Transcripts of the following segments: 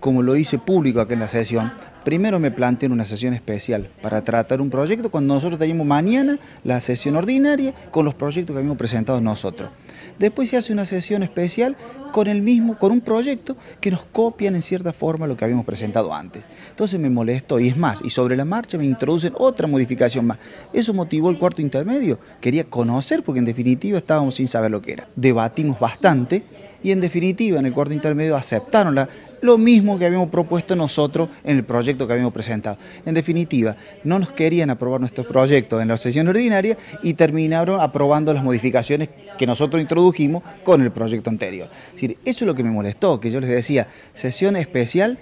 como lo hice público aquí en la sesión, primero me plantean una sesión especial para tratar un proyecto cuando nosotros teníamos mañana la sesión ordinaria con los proyectos que habíamos presentado nosotros. Después se hace una sesión especial con el mismo, con un proyecto que nos copian en cierta forma lo que habíamos presentado antes. Entonces me molesto y es más, y sobre la marcha me introducen otra modificación más. Eso motivó el cuarto intermedio. Quería conocer porque en definitiva estábamos sin saber lo que era. Debatimos bastante, y en definitiva en el cuarto intermedio aceptaron lo mismo que habíamos propuesto nosotros en el proyecto que habíamos presentado. En definitiva, no nos querían aprobar nuestros proyectos en la sesión ordinaria y terminaron aprobando las modificaciones que nosotros introdujimos con el proyecto anterior. decir, eso es lo que me molestó, que yo les decía, sesión especial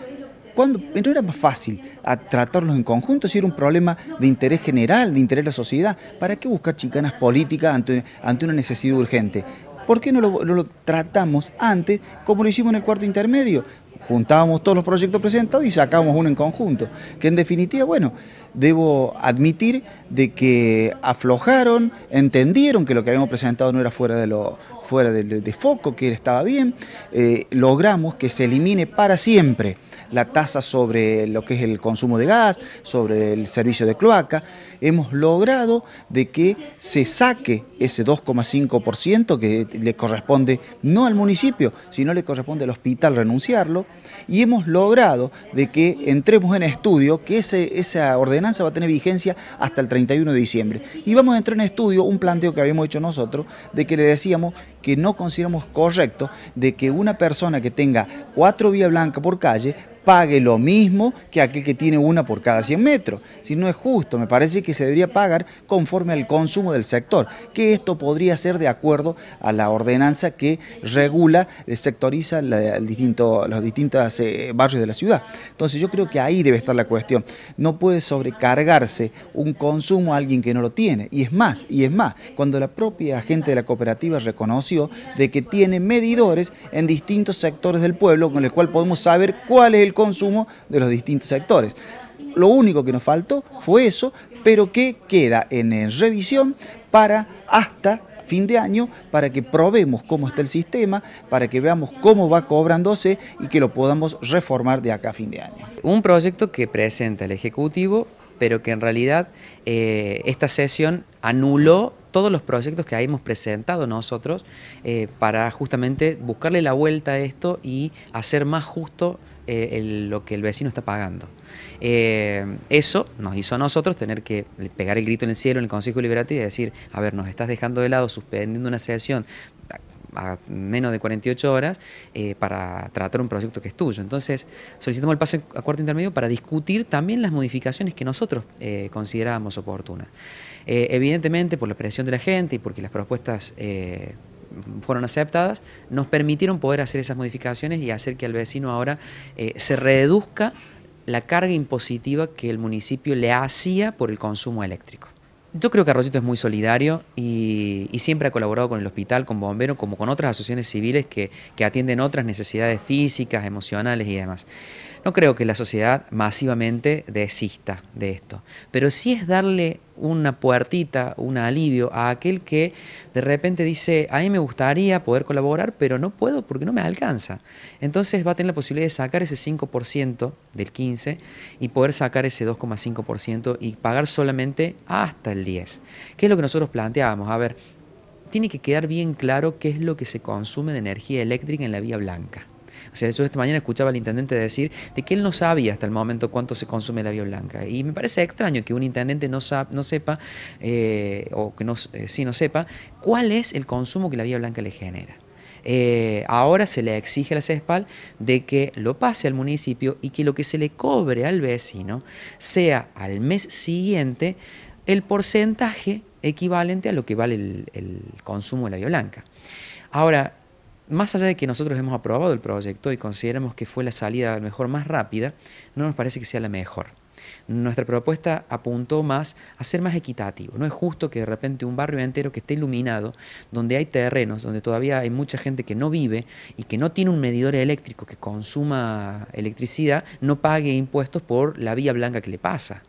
cuando no era más fácil a tratarlos en conjunto si era un problema de interés general, de interés de la sociedad? ¿Para qué buscar chicanas políticas ante, ante una necesidad urgente? ¿por qué no lo, tratamos antes como lo hicimos en el cuarto intermedio? juntábamos todos los proyectos presentados y sacábamos uno en conjunto. Que en definitiva, bueno, debo admitir de que aflojaron, entendieron que lo que habíamos presentado no era fuera de lo, fuera de, foco, que estaba bien, eh, logramos que se elimine para siempre la tasa sobre lo que es el consumo de gas, sobre el servicio de cloaca. Hemos logrado de que se saque ese 2,5% que le corresponde no al municipio, sino le corresponde al hospital renunciarlo. Y hemos logrado de que entremos en estudio, que ese, esa ordenanza va a tener vigencia hasta el 31 de diciembre. Y vamos a entrar en estudio un planteo que habíamos hecho nosotros, de que le decíamos que no consideramos correcto de que una persona que tenga cuatro vías blancas por calle pague lo mismo que aquel que tiene una por cada 100 metros. Si no es justo, me parece que se debería pagar conforme al consumo del sector, que esto podría ser de acuerdo a la ordenanza que regula, eh, sectoriza los distintos eh, barrios de la ciudad. Entonces yo creo que ahí debe estar la cuestión. No puede sobrecargarse un consumo a alguien que no lo tiene. Y es más, y es más, cuando la propia gente de la cooperativa reconoció de que tiene medidores en distintos sectores del pueblo con el cual podemos saber cuál es consumo de los distintos sectores. Lo único que nos faltó fue eso, pero que queda en eh, revisión para hasta fin de año para que probemos cómo está el sistema, para que veamos cómo va cobrándose y que lo podamos reformar de acá a fin de año. Un proyecto que presenta el Ejecutivo, pero que en realidad eh, esta sesión anuló todos los proyectos que hemos presentado nosotros eh, para justamente buscarle la vuelta a esto y hacer más justo eh, lo que el vecino está pagando. Eh, eso nos hizo a nosotros tener que pegar el grito en el cielo en el Consejo Liberativo y decir, a ver, nos estás dejando de lado, suspendiendo una sesión a menos de 48 horas eh, para tratar un proyecto que es tuyo. Entonces, solicitamos el paso a cuarto intermedio para discutir también las modificaciones que nosotros considerábamos oportunas. evidentemente, por la presión de la gente y porque las propuestas fueron aceptadas, nos permitieron poder hacer esas modificaciones y hacer que al vecino ahora eh, se reduzca la carga impositiva que el municipio le hacía por el consumo eléctrico. Yo creo que Arroyito es muy solidario y, siempre ha colaborado con el hospital, con bomberos, como con otras asociaciones civiles que, que atienden otras necesidades físicas, emocionales y demás. No creo que la sociedad masivamente desista de esto, pero sí es darle una puertita, un alivio a aquel que de repente dice, a mí me gustaría poder colaborar, pero no puedo porque no me alcanza. Entonces va a tener la posibilidad de sacar ese 5% del 15 y poder sacar ese 2,5% y pagar solamente hasta el 10. ¿Qué es lo que nosotros planteábamos? A ver, tiene que quedar bien claro qué es lo que se consume de energía eléctrica en la vía blanca. O sea, yo esta mañana escuchaba al intendente decir de que él no sabía hasta el momento cuánto se consume la vía blanca. Y me parece extraño que un intendente no, no sepa, eh, o que no, eh, sí no sepa, cuál es el consumo que la vía blanca le genera. Eh, ahora se le exige a la CESPAL de que lo pase al municipio y que lo que se le cobre al vecino sea al mes siguiente el porcentaje equivalente a lo que vale el, el consumo de la vía blanca. Ahora, más allá de que nosotros hemos aprobado el proyecto y consideramos que fue la salida a mejor más rápida, no nos parece que sea la mejor. Nuestra propuesta apuntó más a ser más equitativo. No es justo que de repente un barrio entero que esté iluminado, donde hay terrenos, donde todavía hay mucha gente que no vive y que no tiene un medidor eléctrico que consuma electricidad, no pague impuestos por la vía blanca que le pasa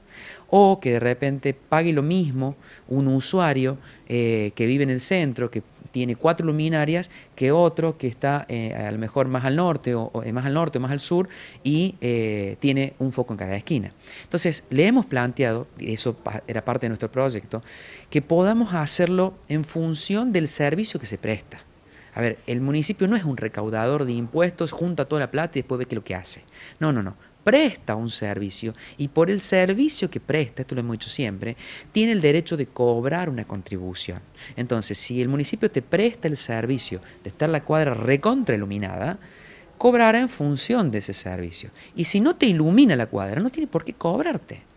o que de repente pague lo mismo un usuario eh, que vive en el centro, que tiene cuatro luminarias que otro que está eh, a lo mejor más al norte o, eh, más al norte o más al sur y eh, tiene un foco en cada esquina. Entonces, le hemos planteado, y eso era parte de nuestro proyecto, que podamos hacerlo en función del servicio que se presta. A ver, el municipio no es un recaudador de impuestos, junta toda la plata y después ve qué es lo que hace. No, no, no presta un servicio y por el servicio que presta, esto lo hemos dicho siempre, tiene el derecho de cobrar una contribución. Entonces, si el municipio te presta el servicio de estar la cuadra recontra iluminada, cobrará en función de ese servicio. Y si no te ilumina la cuadra, no tiene por qué cobrarte.